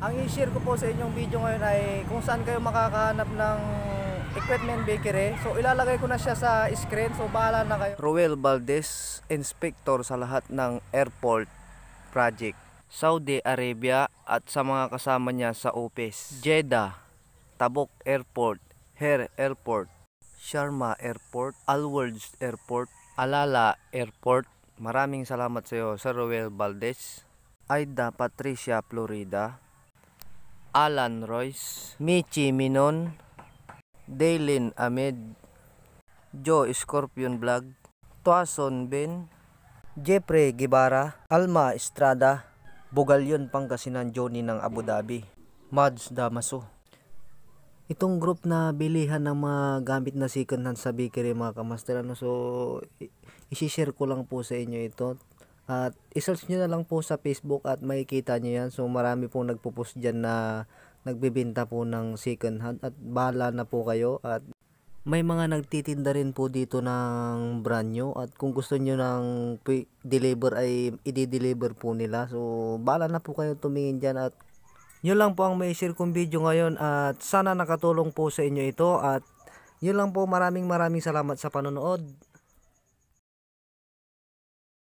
Ang i-share ko po sa inyong video ngayon ay kung saan kayo makakahanap ng equipment bakery. So ilalagay ko na siya sa screen. So bahala na kayo. Ruel Valdez, inspector sa lahat ng airport project. Saudi Arabia at sa mga kasama niya sa office. Jeddah, Tabuk Airport, Her Airport, Sharma Airport, Alworld Airport, Alala Airport. Maraming salamat sa iyo, Sir Ruel Valdez. Aida Patricia Florida, Alan Royce, Michi Minon, Daylin Ahmed, Joe Scorpion Vlog, Tuason Ben, Jeffrey Gibara, Alma Estrada, Bugalyon Pangasinan Johnny ng Abu Dhabi, Mads Damaso. Itong group na bilihan ng mga gamit na second hand sa bakery mga kamaster ano so isishare ko lang po sa inyo ito at isearch nyo na lang po sa Facebook at makikita nyo yan. So marami po nagpo-post dyan na nagbibinta po ng second hand at bahala na po kayo at may mga nagtitinda rin po dito ng brand new at kung gusto nyo ng deliver ay i-deliver po nila so bala na po kayo tumingin dyan at yun lang po ang may share kong video ngayon at sana nakatulong po sa inyo ito at yun lang po maraming maraming salamat sa panonood